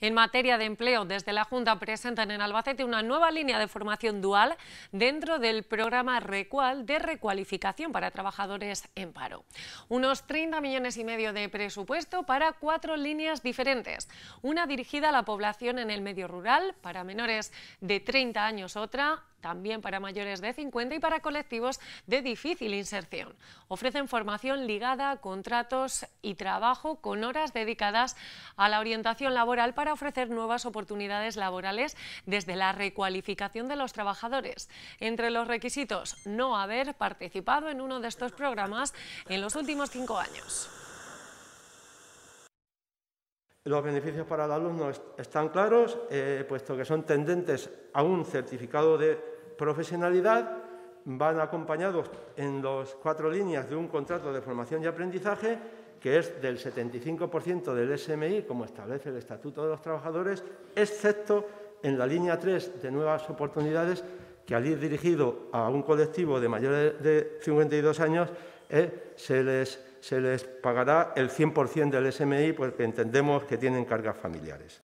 En materia de empleo, desde la Junta presentan en Albacete una nueva línea de formación dual dentro del programa RECUAL de recualificación para trabajadores en paro. Unos 30 millones y medio de presupuesto para cuatro líneas diferentes. Una dirigida a la población en el medio rural, para menores de 30 años otra, también para mayores de 50 y para colectivos de difícil inserción. Ofrecen formación ligada a contratos y trabajo con horas dedicadas a la orientación laboral para para ofrecer nuevas oportunidades laborales desde la recualificación de los trabajadores. Entre los requisitos, no haber participado en uno de estos programas en los últimos cinco años. Los beneficios para el alumno están claros, eh, puesto que son tendentes a un certificado de profesionalidad van acompañados en las cuatro líneas de un contrato de formación y aprendizaje que es del 75% del SMI, como establece el Estatuto de los Trabajadores, excepto en la línea 3 de nuevas oportunidades, que al ir dirigido a un colectivo de mayores de 52 años, eh, se, se les pagará el 100% del SMI porque entendemos que tienen cargas familiares.